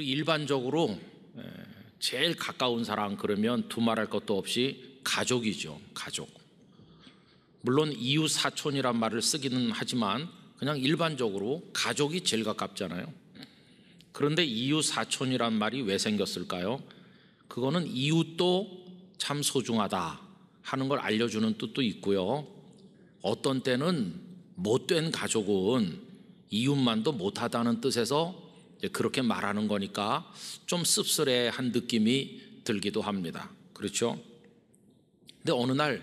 우리 일반적으로 제일 가까운 사람 그러면 두 말 할 것도 없이 가족이죠. 가족. 물론 이웃 사촌이란 말을 쓰기는 하지만 그냥 일반적으로 가족이 제일 가깝잖아요. 그런데 이웃 사촌이란 말이 왜 생겼을까요? 그거는 이웃도 참 소중하다 하는 걸 알려주는 뜻도 있고요. 어떤 때는 못된 가족은 이웃만도 못하다는 뜻에서 그렇게 말하는 거니까 좀 씁쓸해한 느낌이 들기도 합니다. 그렇죠? 근데 어느 날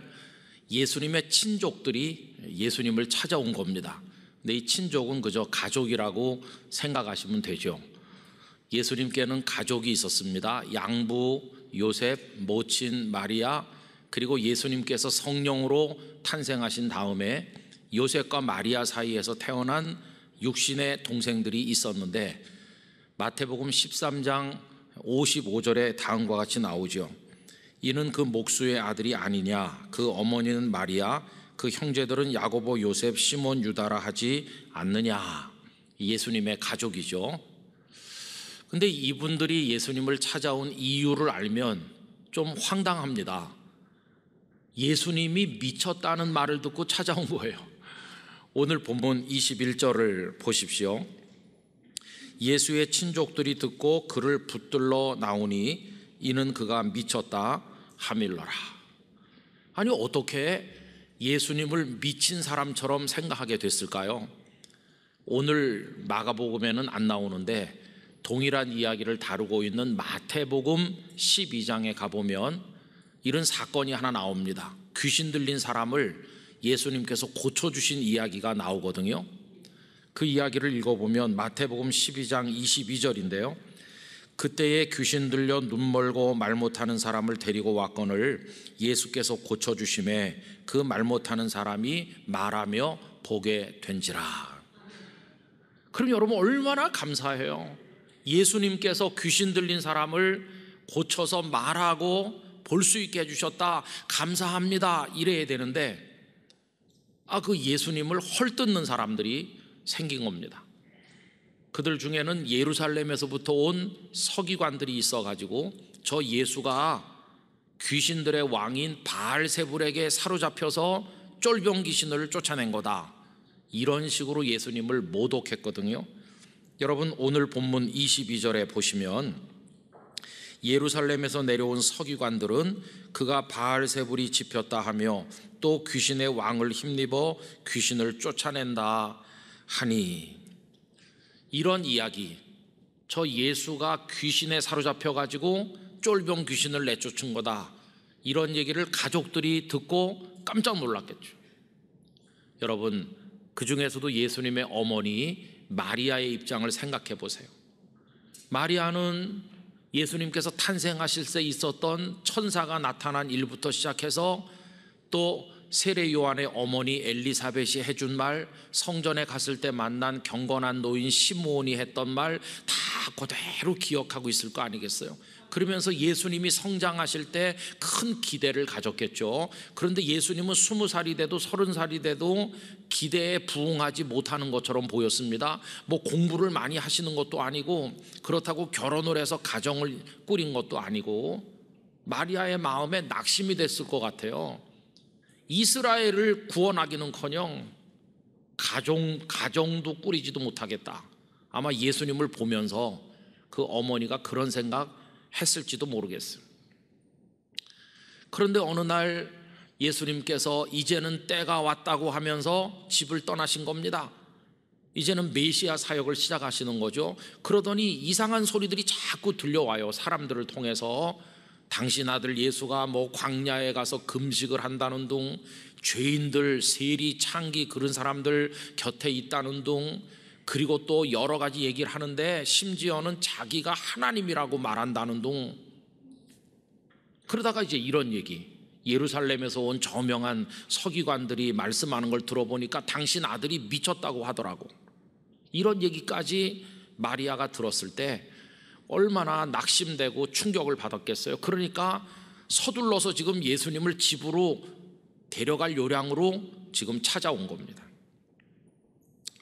예수님의 친족들이 예수님을 찾아온 겁니다. 근데 이 친족은 그저 가족이라고 생각하시면 되죠. 예수님께는 가족이 있었습니다. 양부, 요셉, 모친, 마리아, 그리고 예수님께서 성령으로 탄생하신 다음에 요셉과 마리아 사이에서 태어난 육신의 동생들이 있었는데 마태복음 13장 55절에 다음과 같이 나오죠. 이는 그 목수의 아들이 아니냐 그 어머니는 마리아 그 형제들은 야고보 요셉 시몬 유다라 하지 않느냐 예수님의 가족이죠. 근데 이분들이 예수님을 찾아온 이유를 알면 좀 황당합니다. 예수님이 미쳤다는 말을 듣고 찾아온 거예요. 오늘 본문 21절을 보십시오. 예수의 친족들이 듣고 그를 붙들러 나오니 이는 그가 미쳤다 하밀러라. 아니 어떻게 예수님을 미친 사람처럼 생각하게 됐을까요? 오늘 마가복음에는 안 나오는데 동일한 이야기를 다루고 있는 마태복음 12장에 가보면 이런 사건이 하나 나옵니다. 귀신 들린 사람을 예수님께서 고쳐주신 이야기가 나오거든요. 그 이야기를 읽어보면 마태복음 12장 22절인데요. 그때에 귀신 들려 눈 멀고 말 못하는 사람을 데리고 왔건을 예수께서 고쳐주심에 그 말 못하는 사람이 말하며 보게 된지라. 그럼 여러분 얼마나 감사해요. 예수님께서 귀신 들린 사람을 고쳐서 말하고 볼 수 있게 해주셨다. 감사합니다. 이래야 되는데, 아, 그 예수님을 헐뜯는 사람들이 생긴 겁니다. 그들 중에는 예루살렘에서부터 온 서기관들이 있어가지고 저 예수가 귀신들의 왕인 바알세불에게 사로잡혀서 쫄병 귀신을 쫓아낸 거다. 이런 식으로 예수님을 모독했거든요. 여러분 오늘 본문 22절에 보시면 예루살렘에서 내려온 서기관들은 그가 바알세불이 집혔다 하며 또 귀신의 왕을 힘입어 귀신을 쫓아낸다 하니 이런 이야기 저 예수가 귀신에 사로잡혀 가지고 쫄병 귀신을 내쫓은 거다 이런 얘기를 가족들이 듣고 깜짝 놀랐겠죠. 여러분 그 중에서도 예수님의 어머니 마리아의 입장을 생각해 보세요. 마리아는 예수님께서 탄생하실 때 있었던 천사가 나타난 일부터 시작해서 또 세례 요한의 어머니 엘리사벳이 해준 말, 성전에 갔을 때 만난 경건한 노인 시므온이 했던 말 다 그대로 기억하고 있을 거 아니겠어요? 그러면서 예수님이 성장하실 때 큰 기대를 가졌겠죠. 그런데 예수님은 스무 살이 돼도 서른 살이 돼도 기대에 부응하지 못하는 것처럼 보였습니다. 뭐 공부를 많이 하시는 것도 아니고 그렇다고 결혼을 해서 가정을 꾸린 것도 아니고 마리아의 마음에 낙심이 됐을 것 같아요. 이스라엘을 구원하기는커녕 가정 가정도 꾸리지도 못하겠다. 아마 예수님을 보면서 그 어머니가 그런 생각 했을지도 모르겠어요. 그런데 어느 날 예수님께서 이제는 때가 왔다고 하면서 집을 떠나신 겁니다. 이제는 메시아 사역을 시작하시는 거죠. 그러더니 이상한 소리들이 자꾸 들려와요. 사람들을 통해서 당신 아들 예수가 뭐 광야에 가서 금식을 한다는 둥 죄인들 세리 창기 그런 사람들 곁에 있다는 둥 그리고 또 여러 가지 얘기를 하는데 심지어는 자기가 하나님이라고 말한다는 둥 그러다가 이제 이런 얘기 예루살렘에서 온 저명한 서기관들이 말씀하는 걸 들어보니까 당신 아들이 미쳤다고 하더라고 이런 얘기까지 마리아가 들었을 때 얼마나 낙심되고 충격을 받았겠어요. 그러니까 서둘러서 지금 예수님을 집으로 데려갈 요량으로 지금 찾아온 겁니다.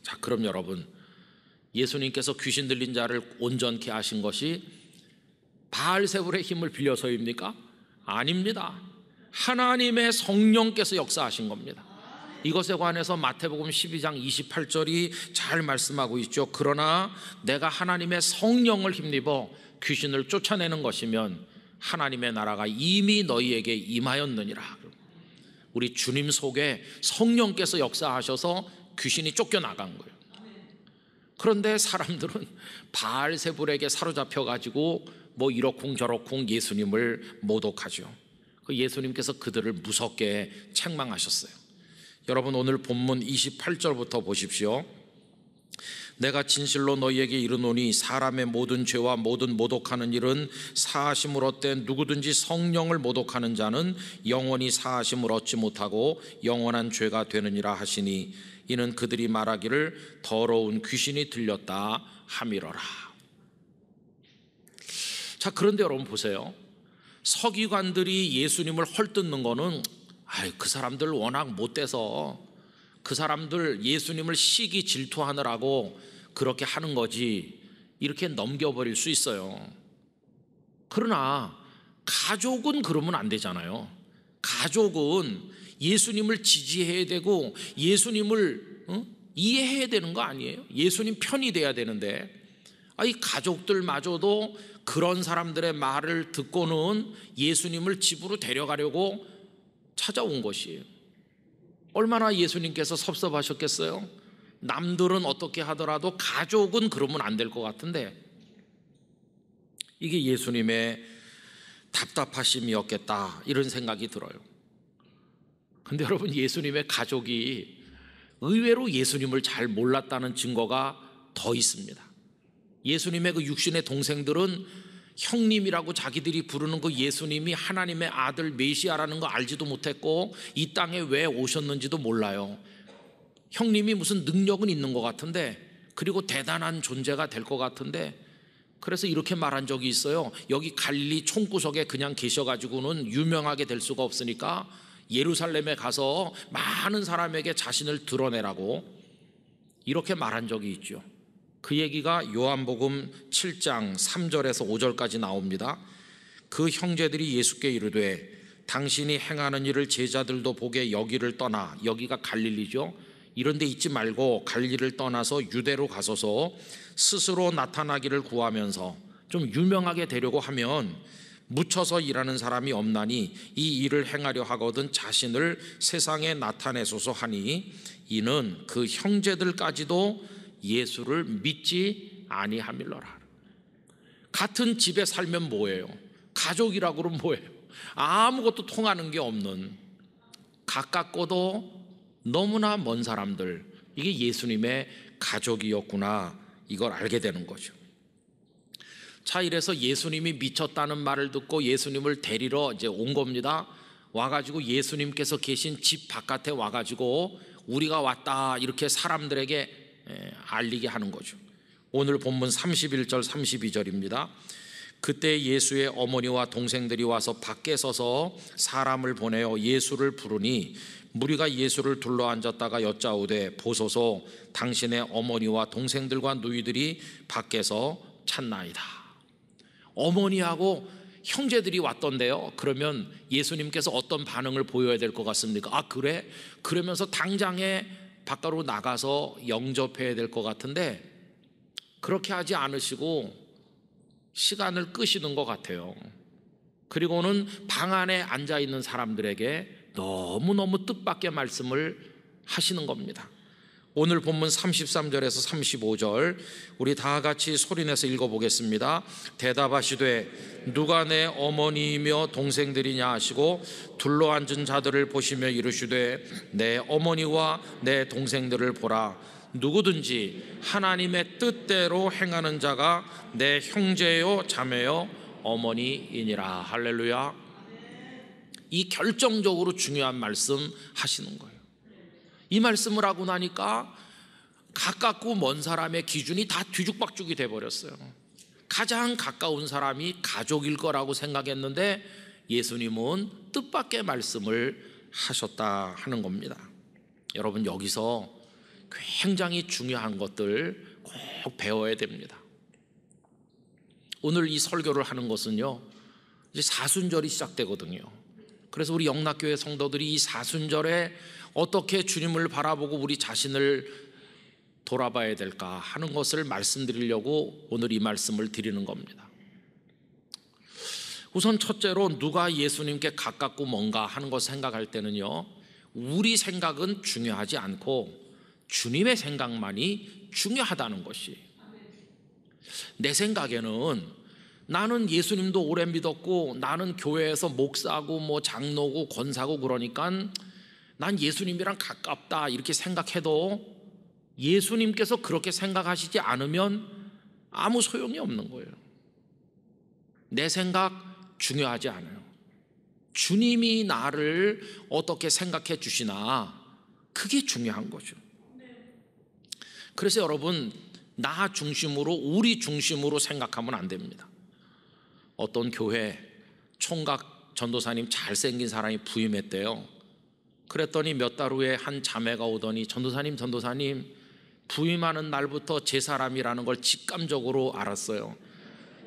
자, 그럼 여러분, 예수님께서 귀신 들린 자를 온전케 하신 것이 바알세불의 힘을 빌려서입니까? 아닙니다. 하나님의 성령께서 역사하신 겁니다. 이것에 관해서 마태복음 12장 28절이 잘 말씀하고 있죠. 그러나 내가 하나님의 성령을 힘입어 귀신을 쫓아내는 것이면 하나님의 나라가 이미 너희에게 임하였느니라. 우리 주님 속에 성령께서 역사하셔서 귀신이 쫓겨나간 거예요. 그런데 사람들은 바알세불에게 사로잡혀 가지고 뭐 이러쿵 저러쿵 예수님을 모독하죠. 그 예수님께서 그들을 무섭게 책망하셨어요. 여러분 오늘 본문 28절부터 보십시오. 내가 진실로 너희에게 이르노니 사람의 모든 죄와 모든 모독하는 일은 사심을 얻되 누구든지 성령을 모독하는 자는 영원히 사심을 얻지 못하고 영원한 죄가 되느니라 하시니 이는 그들이 말하기를 더러운 귀신이 들렸다 함이러라. 자 그런데 여러분 보세요. 서기관들이 예수님을 헐뜯는 거는 아유, 그 사람들 워낙 못돼서 그 사람들 예수님을 시기 질투하느라고 그렇게 하는 거지. 이렇게 넘겨버릴 수 있어요. 그러나 가족은 그러면 안 되잖아요. 가족은 예수님을 지지해야 되고 예수님을 어? 이해해야 되는 거 아니에요? 예수님 편이 돼야 되는데 아이 가족들마저도 그런 사람들의 말을 듣고는 예수님을 집으로 데려가려고 찾아온 것이에요. 얼마나 예수님께서 섭섭하셨겠어요? 남들은 어떻게 하더라도 가족은 그러면 안 될 것 같은데 이게 예수님의 답답하심이었겠다 이런 생각이 들어요. 근데 여러분 예수님의 가족이 의외로 예수님을 잘 몰랐다는 증거가 더 있습니다. 예수님의 그 육신의 동생들은 형님이라고 자기들이 부르는 그 예수님이 하나님의 아들 메시아라는 거 알지도 못했고 이 땅에 왜 오셨는지도 몰라요. 형님이 무슨 능력은 있는 것 같은데 그리고 대단한 존재가 될 것 같은데 그래서 이렇게 말한 적이 있어요. 여기 갈리 총구석에 그냥 계셔가지고는 유명하게 될 수가 없으니까 예루살렘에 가서 많은 사람에게 자신을 드러내라고 이렇게 말한 적이 있죠. 그 얘기가 요한복음 7장 3절에서 5절까지 나옵니다. 그 형제들이 예수께 이르되 당신이 행하는 일을 제자들도 보게 여기를 떠나 여기가 갈릴리죠. 이런 데 있지 말고 갈릴리를 떠나서 유대로 가서서 스스로 나타나기를 구하면서 좀 유명하게 되려고 하면 묻혀서 일하는 사람이 없나니 이 일을 행하려 하거든 자신을 세상에 나타내소서 하니 이는 그 형제들까지도 예수를 믿지 아니하밀러라. 같은 집에 살면 뭐예요? 가족이라고 그러면 뭐예요? 아무것도 통하는 게 없는 가깝고도 너무나 먼 사람들 이게 예수님의 가족이었구나 이걸 알게 되는 거죠. 자 이래서 예수님이 미쳤다는 말을 듣고 예수님을 데리러 이제 온 겁니다. 와가지고 예수님께서 계신 집 바깥에 와가지고 우리가 왔다 이렇게 사람들에게 예, 알리게 하는 거죠. 오늘 본문 31절 32절입니다. 그때 예수의 어머니와 동생들이 와서 밖에 서서 사람을 보내어 예수를 부르니 무리가 예수를 둘러앉았다가 여짜오되 보소서 당신의 어머니와 동생들과 누이들이 밖에서 찾나이다. 어머니하고 형제들이 왔던데요. 그러면 예수님께서 어떤 반응을 보여야 될 것 같습니까? 아, 그래? 그러면서 당장에 바깥으로 나가서 영접해야 될 것 같은데 그렇게 하지 않으시고 시간을 끄시는 것 같아요. 그리고는 방 안에 앉아 있는 사람들에게 너무너무 뜻밖의 말씀을 하시는 겁니다. 오늘 본문 33절에서 35절 우리 다 같이 소리내서 읽어보겠습니다. 대답하시되 누가 내 어머니이며 동생들이냐 하시고 둘러 앉은 자들을 보시며 이르시되 내 어머니와 내 동생들을 보라 누구든지 하나님의 뜻대로 행하는 자가 내 형제요 자매요 어머니이니라 할렐루야. 이 결정적으로 중요한 말씀 하시는 거예요. 이 말씀을 하고 나니까 가깝고 먼 사람의 기준이 다 뒤죽박죽이 돼버렸어요. 가장 가까운 사람이 가족일 거라고 생각했는데 예수님은 뜻밖의 말씀을 하셨다 하는 겁니다. 여러분 여기서 굉장히 중요한 것들 꼭 배워야 됩니다. 오늘 이 설교를 하는 것은요. 이제 사순절이 시작되거든요. 그래서 우리 영락교회 성도들이 이 사순절에 어떻게 주님을 바라보고 우리 자신을 돌아봐야 될까 하는 것을 말씀드리려고 오늘 이 말씀을 드리는 겁니다. 우선 첫째로 누가 예수님께 가깝고 뭔가 하는 것 생각할 때는요, 우리 생각은 중요하지 않고 주님의 생각만이 중요하다는 것이. 내 생각에는 나는 예수님도 오래 믿었고 나는 교회에서 목사고 뭐 장로고 권사고 그러니까 난 예수님이랑 가깝다 이렇게 생각해도 예수님께서 그렇게 생각하시지 않으면 아무 소용이 없는 거예요. 내 생각 중요하지 않아요. 주님이 나를 어떻게 생각해 주시나 그게 중요한 거죠. 그래서 여러분 나 중심으로 우리 중심으로 생각하면 안 됩니다. 어떤 교회 총각 전도사님 잘생긴 사람이 부임했대요. 그랬더니 몇 달 후에 한 자매가 오더니 전도사님 전도사님 부임하는 날부터 제 사람이라는 걸 직감적으로 알았어요.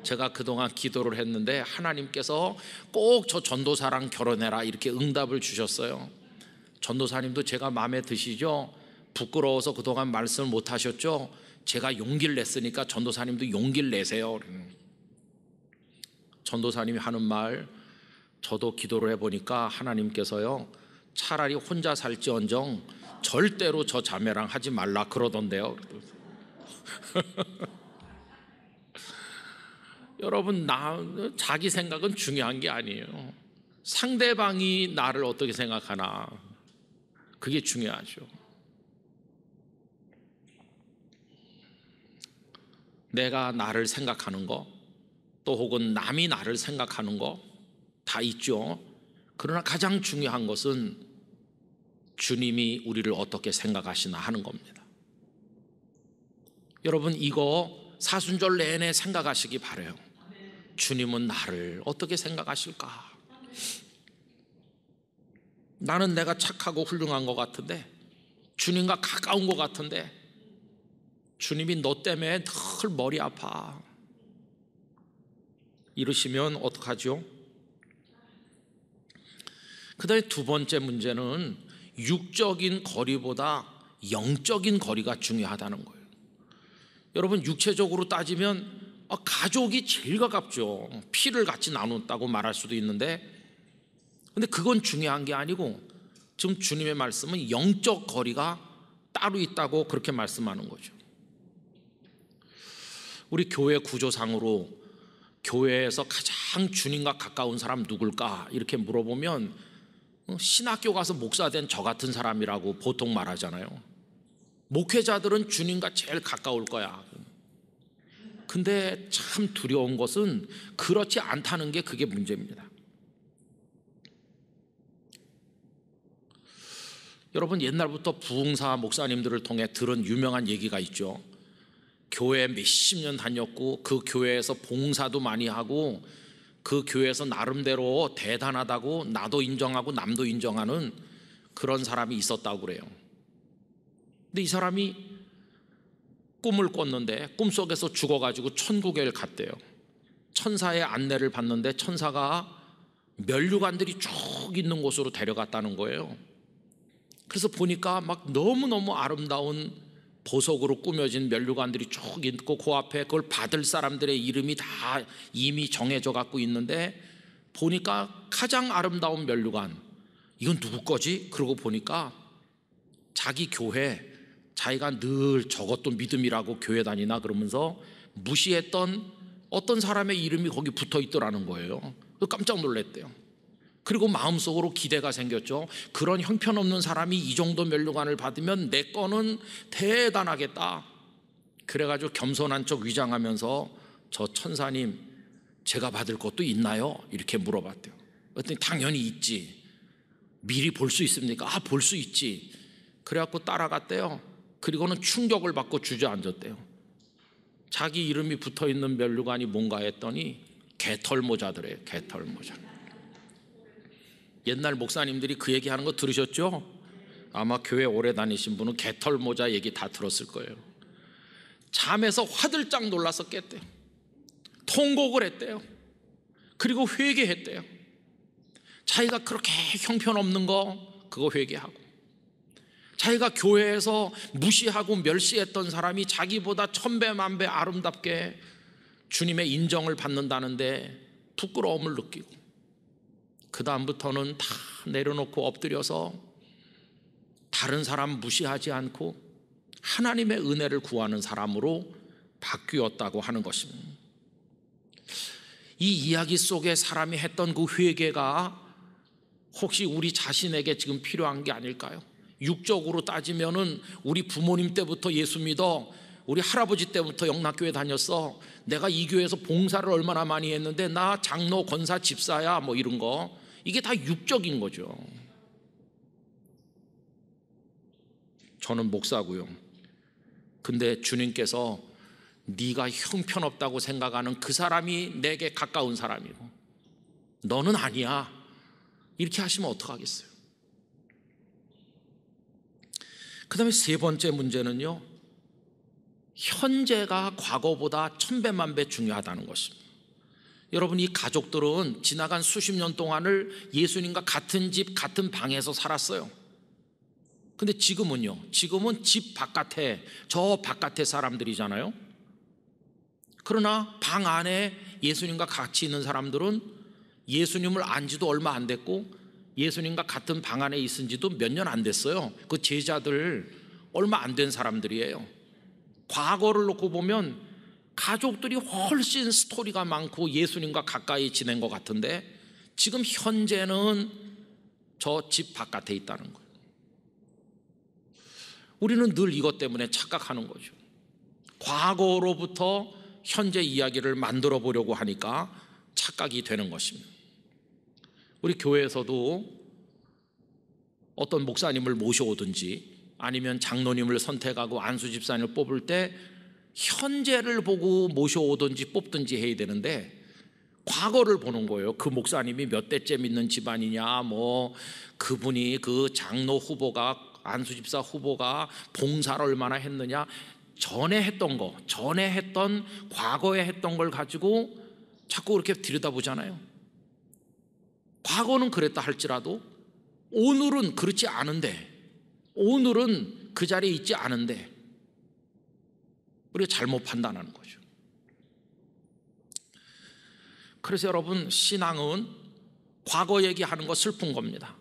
제가 그동안 기도를 했는데 하나님께서 꼭 저 전도사랑 결혼해라 이렇게 응답을 주셨어요. 전도사님도 제가 마음에 드시죠? 부끄러워서 그동안 말씀을 못 하셨죠? 제가 용기를 냈으니까 전도사님도 용기를 내세요. 전도사님이 하는 말 저도 기도를 해보니까 하나님께서요 차라리 혼자 살지언정 절대로 저 자매랑 하지 말라 그러던데요. 여러분 나 자기 생각은 중요한 게 아니에요. 상대방이 나를 어떻게 생각하나 그게 중요하죠. 내가 나를 생각하는 거, 또 혹은 남이 나를 생각하는 거 다 있죠. 그러나 가장 중요한 것은 주님이 우리를 어떻게 생각하시나 하는 겁니다. 여러분 이거 사순절 내내 생각하시기 바래요. 주님은 나를 어떻게 생각하실까? 나는 내가 착하고 훌륭한 것 같은데 주님과 가까운 것 같은데 주님이 너 때문에 늘 머리 아파. 이러시면 어떡하죠? 그 다음에 두 번째 문제는 육적인 거리보다 영적인 거리가 중요하다는 거예요. 여러분 육체적으로 따지면 아, 가족이 제일 가깝죠. 피를 같이 나눴다고 말할 수도 있는데 근데 그건 중요한 게 아니고 지금 주님의 말씀은 영적 거리가 따로 있다고 그렇게 말씀하는 거죠. 우리 교회 구조상으로 교회에서 가장 주님과 가까운 사람 누굴까 이렇게 물어보면 어, 신학교 가서 목사된 저 같은 사람이라고 보통 말하잖아요. 목회자들은 주님과 제일 가까울 거야. 근데 참 두려운 것은 그렇지 않다는 게 그게 문제입니다. 여러분 옛날부터 부흥사 목사님들을 통해 들은 유명한 얘기가 있죠. 교회 몇 십 년 다녔고 그 교회에서 봉사도 많이 하고 그 교회에서 나름대로 대단하다고 나도 인정하고 남도 인정하는 그런 사람이 있었다고 그래요. 근데 이 사람이 꿈을 꿨는데 꿈속에서 죽어가지고 천국에 갔대요. 천사의 안내를 받는데 천사가 멸류관들이 쭉 있는 곳으로 데려갔다는 거예요. 그래서 보니까 막 너무너무 아름다운 보석으로 꾸며진 면류관들이 쭉 있고 그 앞에 그걸 받을 사람들의 이름이 다 이미 정해져 갖고 있는데 보니까 가장 아름다운 면류관 이건 누구 거지? 그러고 보니까 자기 교회 자기가 늘 저것도 믿음이라고 교회 다니나 그러면서 무시했던 어떤 사람의 이름이 거기 붙어 있더라는 거예요. 깜짝 놀랐대요. 그리고 마음속으로 기대가 생겼죠. 그런 형편없는 사람이 이 정도 면류관을 받으면 내 거는 대단하겠다. 그래가지고 겸손한 척 위장하면서 저 천사님 제가 받을 것도 있나요? 이렇게 물어봤대요. 그랬더니 당연히 있지. 미리 볼 수 있습니까? 아, 볼 수 있지. 그래갖고 따라갔대요. 그리고는 충격을 받고 주저앉았대요. 자기 이름이 붙어 있는 면류관이 뭔가 했더니 개털 모자더래요. 개털 모자. 옛날 목사님들이 그 얘기 하는 거 들으셨죠? 아마 교회 오래 다니신 분은 개털 모자 얘기 다 들었을 거예요. 잠에서 화들짝 놀라서 깼대요. 통곡을 했대요. 그리고 회개했대요. 자기가 그렇게 형편없는 거 그거 회개하고 자기가 교회에서 무시하고 멸시했던 사람이 자기보다 천배 만배 아름답게 주님의 인정을 받는다는데 부끄러움을 느끼고 그 다음부터는 다 내려놓고 엎드려서 다른 사람 무시하지 않고 하나님의 은혜를 구하는 사람으로 바뀌었다고 하는 것입니다. 이 이야기 속에 사람이 했던 그 회개가 혹시 우리 자신에게 지금 필요한 게 아닐까요? 육적으로 따지면은 우리 부모님 때부터 예수 믿어 우리 할아버지 때부터 영락교회 다녔어. 내가 이 교회에서 봉사를 얼마나 많이 했는데 나 장로, 권사, 집사야 뭐 이런 거. 이게 다 육적인 거죠. 저는 목사고요. 근데 주님께서 네가 형편없다고 생각하는 그 사람이 내게 가까운 사람이고 너는 아니야. 이렇게 하시면 어떡하겠어요? 그 다음에 세 번째 문제는요. 현재가 과거보다 천배만배 중요하다는 것입니다. 여러분 이 가족들은 지나간 수십 년 동안을 예수님과 같은 집 같은 방에서 살았어요. 근데 지금은요. 지금은 집 바깥에 저 바깥에 사람들이잖아요. 그러나 방 안에 예수님과 같이 있는 사람들은 예수님을 안지도 얼마 안 됐고 예수님과 같은 방 안에 있은지도 몇 년 안 됐어요. 그 제자들 얼마 안 된 사람들이에요. 과거를 놓고 보면 가족들이 훨씬 스토리가 많고 예수님과 가까이 지낸 것 같은데 지금 현재는 저 집 바깥에 있다는 거예요. 우리는 늘 이것 때문에 착각하는 거죠. 과거로부터 현재 이야기를 만들어 보려고 하니까 착각이 되는 것입니다. 우리 교회에서도 어떤 목사님을 모셔오든지 아니면 장로님을 선택하고 안수 집사님을 뽑을 때 현재를 보고 모셔오든지 뽑든지 해야 되는데 과거를 보는 거예요. 그 목사님이 몇 대째 믿는 집안이냐, 뭐 그분이 그 장로 후보가 안수집사 후보가 봉사를 얼마나 했느냐, 전에 했던 거, 전에 했던 과거에 했던 걸 가지고 자꾸 이렇게 들여다보잖아요. 과거는 그랬다 할지라도 오늘은 그렇지 않은데, 오늘은 그 자리에 있지 않은데, 우리가 잘못 판단하는 거죠. 그래서 여러분 신앙은 과거 얘기하는 거 슬픈 겁니다.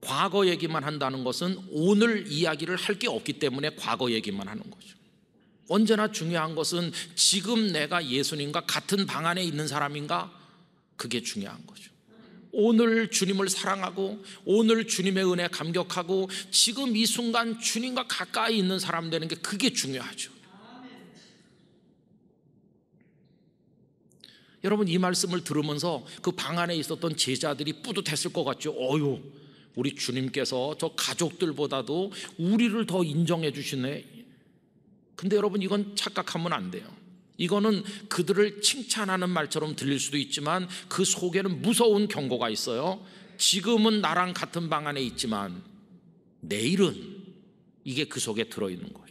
과거 얘기만 한다는 것은 오늘 이야기를 할 게 없기 때문에 과거 얘기만 하는 거죠. 언제나 중요한 것은 지금 내가 예수님과 같은 방 안에 있는 사람인가? 그게 중요한 거죠. 오늘 주님을 사랑하고 오늘 주님의 은혜 감격하고 지금 이 순간 주님과 가까이 있는 사람 되는 게 그게 중요하죠. 여러분 이 말씀을 들으면서 그 방 안에 있었던 제자들이 뿌듯했을 것 같죠. 어유 우리 주님께서 저 가족들보다도 우리를 더 인정해 주시네. 근데 여러분 이건 착각하면 안 돼요. 이거는 그들을 칭찬하는 말처럼 들릴 수도 있지만 그 속에는 무서운 경고가 있어요. 지금은 나랑 같은 방 안에 있지만 내일은 이게 그 속에 들어있는 거.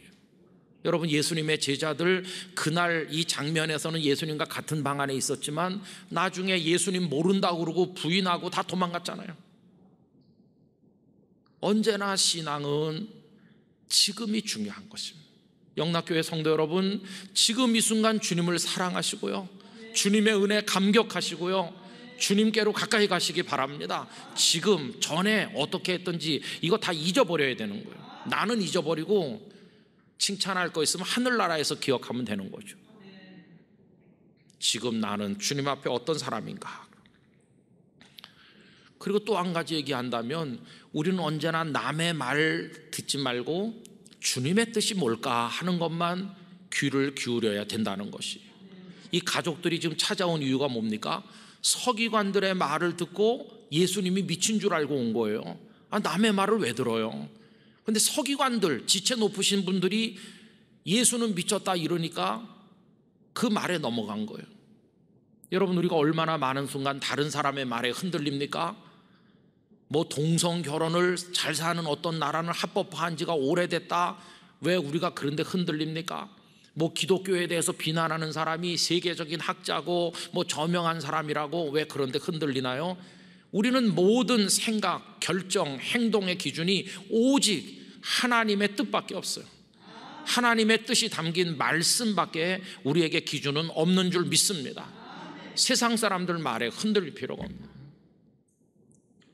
여러분 예수님의 제자들 그날 이 장면에서는 예수님과 같은 방 안에 있었지만 나중에 예수님 모른다고 그러고 부인하고 다 도망갔잖아요. 언제나 신앙은 지금이 중요한 것입니다. 영락교회 성도 여러분, 지금 이 순간 주님을 사랑하시고요. 주님의 은혜 감격하시고요. 주님께로 가까이 가시기 바랍니다. 지금 전에 어떻게 했든지 이거 다 잊어버려야 되는 거예요. 나는 잊어버리고 칭찬할 거 있으면 하늘나라에서 기억하면 되는 거죠. 지금 나는 주님 앞에 어떤 사람인가? 그리고 또 한 가지 얘기한다면 우리는 언제나 남의 말 듣지 말고 주님의 뜻이 뭘까 하는 것만 귀를 기울여야 된다는 것이. 이 가족들이 지금 찾아온 이유가 뭡니까? 서기관들의 말을 듣고 예수님이 미친 줄 알고 온 거예요. 아, 남의 말을 왜 들어요? 근데 서기관들, 지체 높으신 분들이 예수는 미쳤다 이러니까 그 말에 넘어간 거예요. 여러분, 우리가 얼마나 많은 순간 다른 사람의 말에 흔들립니까? 뭐 동성 결혼을 잘 사는 어떤 나라는 합법화한 지가 오래됐다. 왜 우리가 그런데 흔들립니까? 뭐 기독교에 대해서 비난하는 사람이 세계적인 학자고 뭐 저명한 사람이라고 왜 그런데 흔들리나요? 우리는 모든 생각, 결정, 행동의 기준이 오직 하나님의 뜻밖에 없어요. 하나님의 뜻이 담긴 말씀밖에 우리에게 기준은 없는 줄 믿습니다. 세상 사람들 말에 흔들릴 필요가 없는.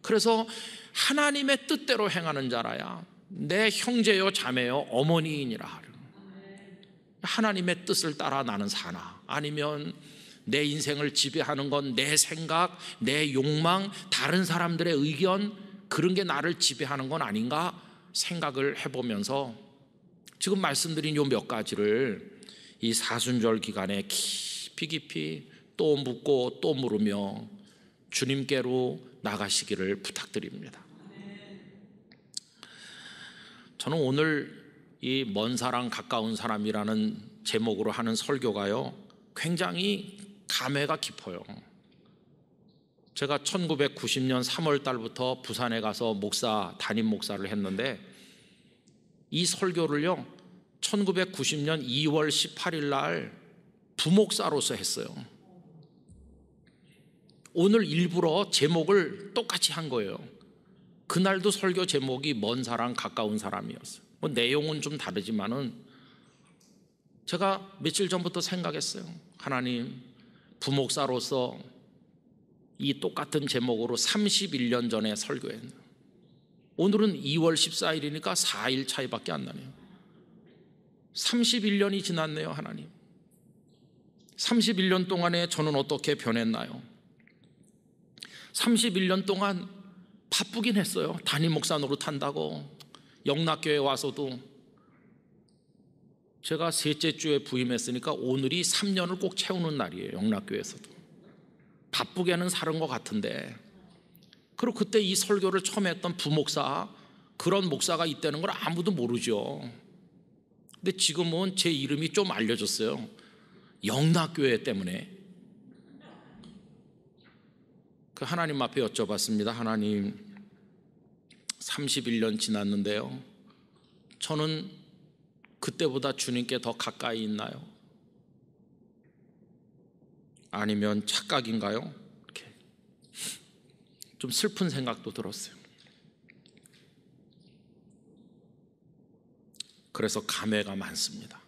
그래서 하나님의 뜻대로 행하는 자라야 내 형제요 자매요 어머니이니라 하려. 하나님의 뜻을 따라 나는 사나 아니면 내 인생을 지배하는 건 내 생각, 내 욕망, 다른 사람들의 의견, 그런 게 나를 지배하는 건 아닌가 생각을 해보면서 지금 말씀드린 요 몇 가지를 이 사순절 기간에 깊이 깊이 또 묻고 또 물으며 주님께로 나가시기를 부탁드립니다. 저는 오늘 이 먼사람 가까운 사람이라는 제목으로 하는 설교가요. 굉장히 감회가 깊어요. 제가 1990년 3월 달부터 부산에 가서 목사 담임 목사를 했는데 이 설교를요 1990년 2월 18일 날 부목사로서 했어요. 오늘 일부러 제목을 똑같이 한 거예요. 그날도 설교 제목이 먼 사람 가까운 사람이었어요. 뭐 내용은 좀 다르지만은 제가 며칠 전부터 생각했어요. 하나님 부목사로서 이 똑같은 제목으로 31년 전에 설교했네요. 오늘은 2월 14일이니까 4일 차이밖에 안 나네요. 31년이 지났네요, 하나님. 31년 동안에 저는 어떻게 변했나요? 31년 동안 바쁘긴 했어요. 단임 목사 노릇한다고. 영락교회 와서도 제가 셋째 주에 부임했으니까 오늘이 3년을 꼭 채우는 날이에요. 영락교에서도. 바쁘게는 사는 것 같은데. 그리고 그때 이 설교를 처음 했던 부목사, 그런 목사가 있다는 걸 아무도 모르죠. 근데 지금은 제 이름이 좀 알려졌어요. 영락교회 때문에. 그 하나님 앞에 여쭤봤습니다. 하나님, 31년 지났는데요. 저는 그때보다 주님께 더 가까이 있나요? 아니면 착각인가요? 이렇게 좀 슬픈 생각도 들었어요. 그래서 감회가 많습니다.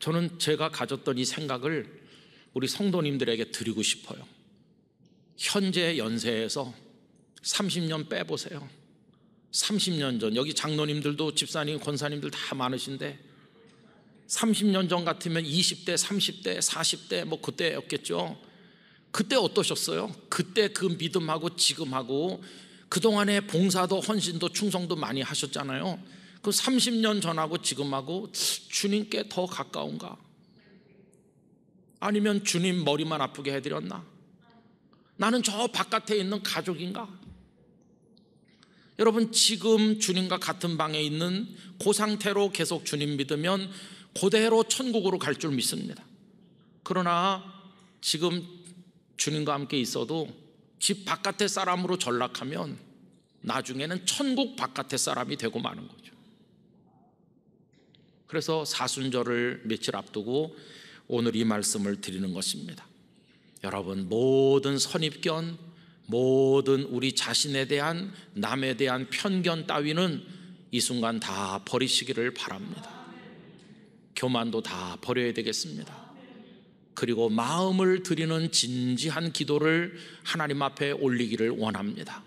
저는 제가 가졌던 이 생각을 우리 성도님들에게 드리고 싶어요. 현재 연세에서 30년 빼보세요. 30년 전 여기 장로님들도 집사님, 권사님들 다 많으신데 30년 전 같으면 20대, 30대, 40대 뭐 그때였겠죠. 그때 어떠셨어요? 그때 그 믿음하고 지금하고 그동안에 봉사도 헌신도 충성도 많이 하셨잖아요. 그 30년 전하고 지금하고 주님께 더 가까운가? 아니면 주님 머리만 아프게 해드렸나? 나는 저 바깥에 있는 가족인가? 여러분 지금 주님과 같은 방에 있는 그 상태로 계속 주님 믿으면 고대로 천국으로 갈 줄 믿습니다. 그러나 지금 주님과 함께 있어도 집 바깥의 사람으로 전락하면 나중에는 천국 바깥의 사람이 되고 마는 거죠. 그래서 사순절을 며칠 앞두고 오늘 이 말씀을 드리는 것입니다. 여러분 모든 선입견, 모든 우리 자신에 대한 남에 대한 편견 따위는 이 순간 다 버리시기를 바랍니다. 교만도 다 버려야 되겠습니다. 그리고 마음을 드리는 진지한 기도를 하나님 앞에 올리기를 원합니다.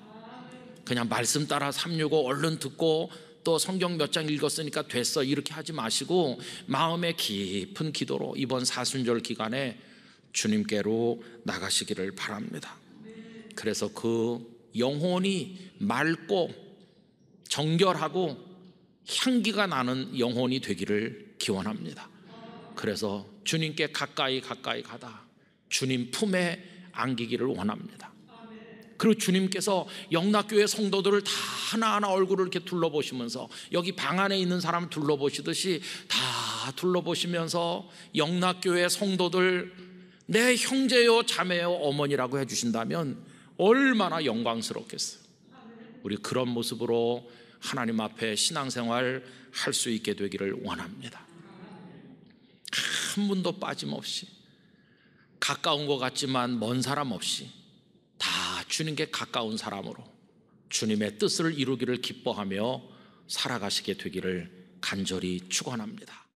그냥 말씀 따라 365 얼른 듣고 또 성경 몇 장 읽었으니까 됐어 이렇게 하지 마시고 마음의 깊은 기도로 이번 사순절 기간에 주님께로 나가시기를 바랍니다. 그래서 그 영혼이 맑고 정결하고 향기가 나는 영혼이 되기를 기원합니다. 그래서 주님께 가까이 가까이 가다 주님 품에 안기기를 원합니다. 그리고 주님께서 영락교회 성도들을 다 하나하나 얼굴을 이렇게 둘러보시면서 여기 방 안에 있는 사람 둘러보시듯이 다 둘러보시면서 영락교회 성도들 내 형제요 자매요 어머니라고 해주신다면 얼마나 영광스럽겠어요. 우리 그런 모습으로 하나님 앞에 신앙생활 할 수 있게 되기를 원합니다. 한 분도 빠짐없이 가까운 것 같지만 먼 사람 없이 다 주님께 가까운 사람으로 주님의 뜻을 이루기를 기뻐하며 살아가시게 되기를 간절히 축원합니다.